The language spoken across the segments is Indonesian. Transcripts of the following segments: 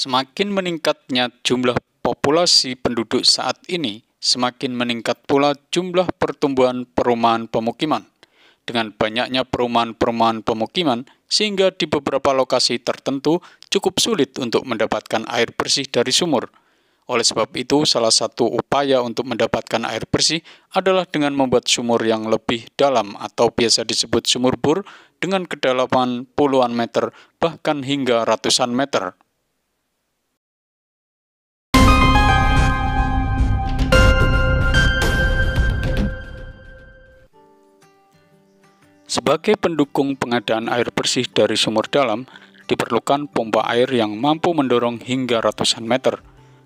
Semakin meningkatnya jumlah populasi penduduk saat ini, semakin meningkat pula jumlah pertumbuhan perumahan pemukiman. Dengan banyaknya perumahan-perumahan pemukiman, sehingga di beberapa lokasi tertentu cukup sulit untuk mendapatkan air bersih dari sumur. Oleh sebab itu, salah satu upaya untuk mendapatkan air bersih adalah dengan membuat sumur yang lebih dalam atau biasa disebut sumur bur dengan kedalaman puluhan meter bahkan hingga ratusan meter. Sebagai pendukung pengadaan air bersih dari sumur dalam, diperlukan pompa air yang mampu mendorong hingga ratusan meter.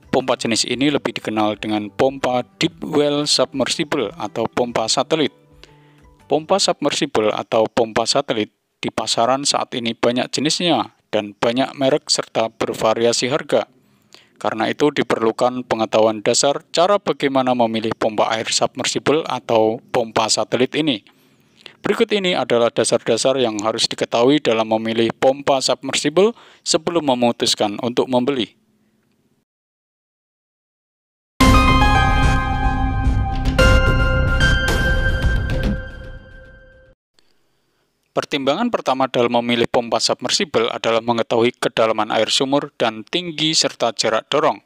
Pompa jenis ini lebih dikenal dengan pompa deep well submersible atau pompa satelit. Pompa submersible atau pompa satelit di pasaran saat ini banyak jenisnya dan banyak merek serta bervariasi harga. Karena itu diperlukan pengetahuan dasar cara bagaimana memilih pompa air submersible atau pompa satelit ini. Berikut ini adalah dasar-dasar yang harus diketahui dalam memilih pompa submersible sebelum memutuskan untuk membeli. Pertimbangan pertama dalam memilih pompa submersible adalah mengetahui kedalaman air sumur dan tinggi serta jarak dorong.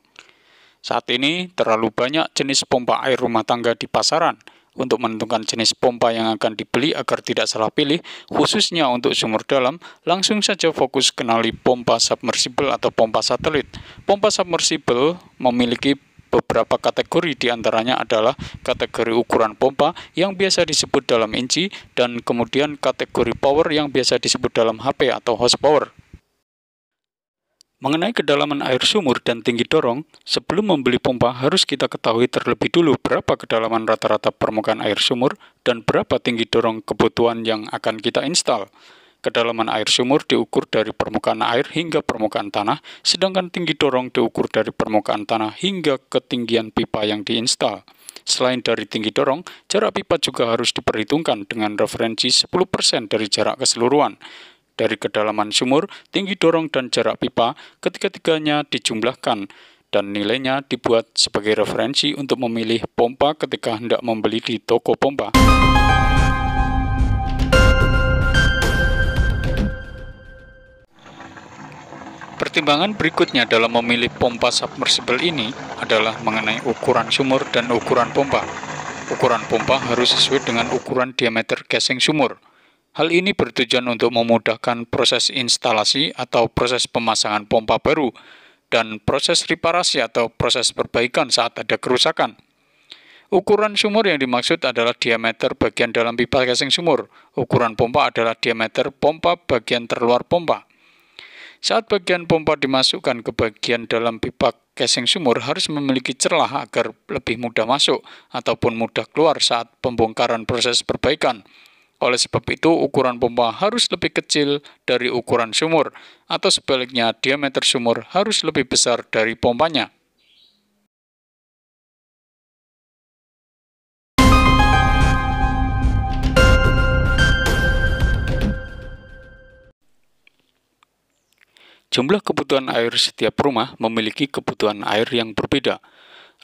Saat ini, terlalu banyak jenis pompa air rumah tangga di pasaran – untuk menentukan jenis pompa yang akan dibeli agar tidak salah pilih, khususnya untuk sumur dalam, langsung saja fokus kenali pompa submersible atau pompa satelit. Pompa submersible memiliki beberapa kategori diantaranya adalah kategori ukuran pompa yang biasa disebut dalam inci dan kemudian kategori power yang biasa disebut dalam HP atau horsepower. Mengenai kedalaman air sumur dan tinggi dorong, sebelum membeli pompa harus kita ketahui terlebih dulu berapa kedalaman rata-rata permukaan air sumur dan berapa tinggi dorong kebutuhan yang akan kita install. Kedalaman air sumur diukur dari permukaan air hingga permukaan tanah, sedangkan tinggi dorong diukur dari permukaan tanah hingga ketinggian pipa yang diinstal. Selain dari tinggi dorong, jarak pipa juga harus diperhitungkan dengan referensi 10% dari jarak keseluruhan dari kedalaman sumur, tinggi dorong, dan jarak pipa, ketiga-tiganya dijumlahkan, dan nilainya dibuat sebagai referensi untuk memilih pompa ketika hendak membeli di toko pompa. Pertimbangan berikutnya dalam memilih pompa submersible ini adalah mengenai ukuran sumur dan ukuran pompa. Ukuran pompa harus sesuai dengan ukuran diameter casing sumur. Hal ini bertujuan untuk memudahkan proses instalasi atau proses pemasangan pompa baru dan proses reparasi atau proses perbaikan saat ada kerusakan. Ukuran sumur yang dimaksud adalah diameter bagian dalam pipa casing sumur. Ukuran pompa adalah diameter pompa bagian terluar pompa. Saat bagian pompa dimasukkan ke bagian dalam pipa casing sumur harus memiliki celah agar lebih mudah masuk ataupun mudah keluar saat pembongkaran proses perbaikan oleh sebab itu, ukuran pompa harus lebih kecil dari ukuran sumur, atau sebaliknya diameter sumur harus lebih besar dari pompanya. Jumlah kebutuhan air setiap rumah memiliki kebutuhan air yang berbeda.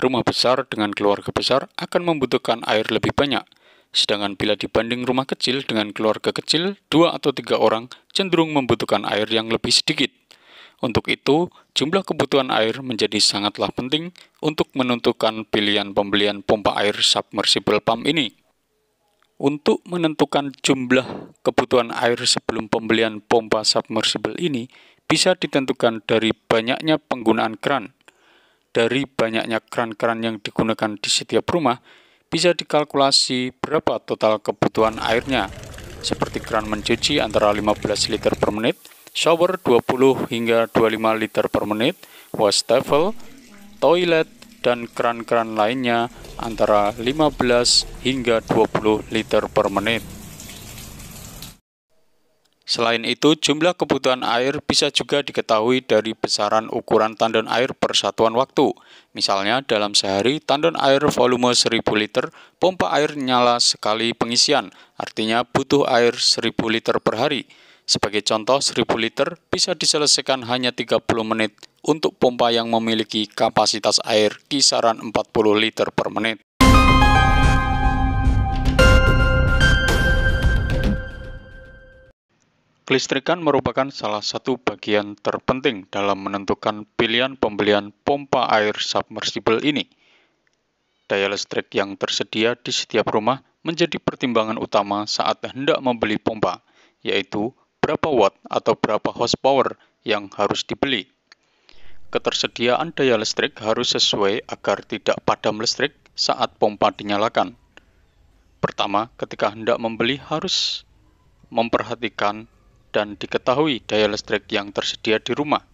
Rumah besar dengan keluarga besar akan membutuhkan air lebih banyak – Sedangkan bila dibanding rumah kecil dengan keluarga kecil, dua atau tiga orang cenderung membutuhkan air yang lebih sedikit. Untuk itu, jumlah kebutuhan air menjadi sangatlah penting untuk menentukan pilihan pembelian pompa air submersible pump ini. Untuk menentukan jumlah kebutuhan air sebelum pembelian pompa submersible ini bisa ditentukan dari banyaknya penggunaan keran. Dari banyaknya keran-keran yang digunakan di setiap rumah, bisa dikalkulasi berapa total kebutuhan airnya, seperti keran mencuci antara 15 liter per menit, shower 20 hingga 25 liter per menit, wastafel, toilet, dan keran-keran lainnya antara 15 hingga 20 liter per menit. Selain itu, jumlah kebutuhan air bisa juga diketahui dari besaran ukuran tandon air per satuan waktu. Misalnya, dalam sehari, tandon air volume 1000 liter, pompa air nyala sekali pengisian, artinya butuh air 1000 liter per hari. Sebagai contoh, 1000 liter bisa diselesaikan hanya 30 menit untuk pompa yang memiliki kapasitas air kisaran 40 liter per menit. Kelistrikan merupakan salah satu bagian terpenting dalam menentukan pilihan pembelian pompa air submersible ini. Daya listrik yang tersedia di setiap rumah menjadi pertimbangan utama saat hendak membeli pompa, yaitu berapa watt atau berapa horsepower yang harus dibeli. Ketersediaan daya listrik harus sesuai agar tidak padam listrik saat pompa dinyalakan. Pertama, ketika hendak membeli harus memperhatikan dan diketahui daya listrik yang tersedia di rumah.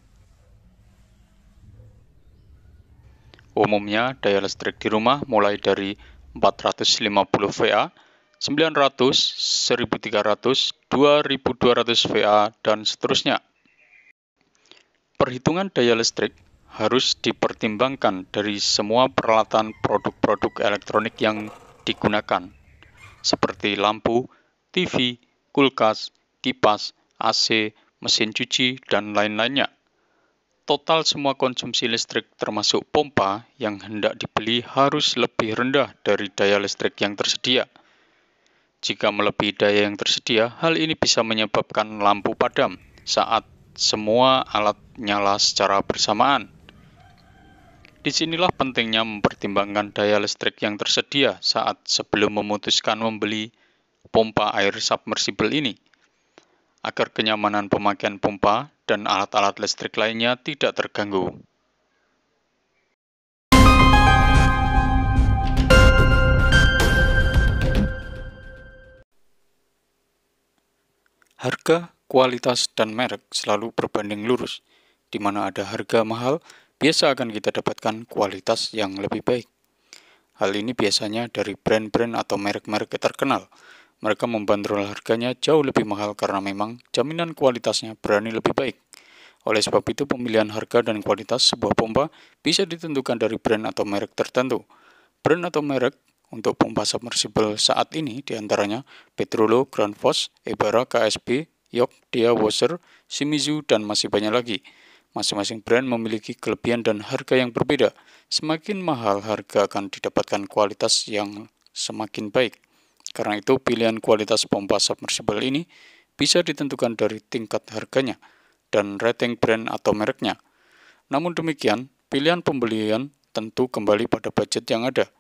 Umumnya, daya listrik di rumah mulai dari 450 VA, 900, 1300, 2200 VA, dan seterusnya. Perhitungan daya listrik harus dipertimbangkan dari semua peralatan produk-produk elektronik yang digunakan, seperti lampu, TV, kulkas, kipas, AC, mesin cuci, dan lain-lainnya. Total semua konsumsi listrik termasuk pompa yang hendak dibeli harus lebih rendah dari daya listrik yang tersedia. Jika melebihi daya yang tersedia, hal ini bisa menyebabkan lampu padam saat semua alat nyala secara bersamaan. Disinilah pentingnya mempertimbangkan daya listrik yang tersedia saat sebelum memutuskan membeli pompa air submersible ini agar kenyamanan pemakaian pompa dan alat-alat listrik lainnya tidak terganggu. Harga, kualitas, dan merek selalu berbanding lurus. Di mana ada harga mahal, biasa akan kita dapatkan kualitas yang lebih baik. Hal ini biasanya dari brand-brand atau merek-merek terkenal, mereka membanderol harganya jauh lebih mahal karena memang jaminan kualitasnya berani lebih baik. Oleh sebab itu, pemilihan harga dan kualitas sebuah pompa bisa ditentukan dari brand atau merek tertentu. Brand atau merek untuk pompa submersible saat ini diantaranya Petrolo, Grand Force, Ebara, KSB, Yok, Dia, Washer, Shimizu, dan masih banyak lagi. Masing-masing brand memiliki kelebihan dan harga yang berbeda. Semakin mahal harga akan didapatkan kualitas yang semakin baik. Karena itu, pilihan kualitas pompa submersible ini bisa ditentukan dari tingkat harganya dan rating brand atau mereknya. Namun demikian, pilihan pembelian tentu kembali pada budget yang ada,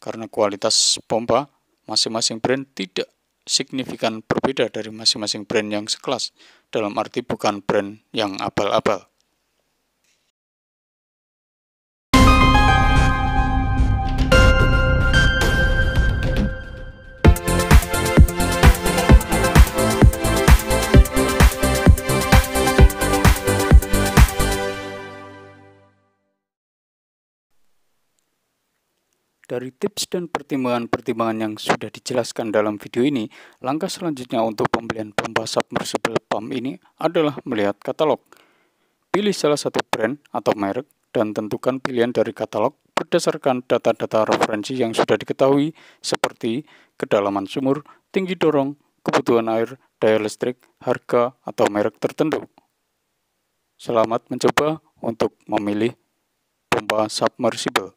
karena kualitas pompa masing-masing brand tidak signifikan berbeda dari masing-masing brand yang sekelas, dalam arti bukan brand yang abal-abal. Dari tips dan pertimbangan-pertimbangan yang sudah dijelaskan dalam video ini, langkah selanjutnya untuk pembelian pompa submersible pump ini adalah melihat katalog. Pilih salah satu brand atau merek dan tentukan pilihan dari katalog berdasarkan data-data referensi yang sudah diketahui seperti kedalaman sumur, tinggi dorong, kebutuhan air, daya listrik, harga, atau merek tertentu. Selamat mencoba untuk memilih pompa submersible.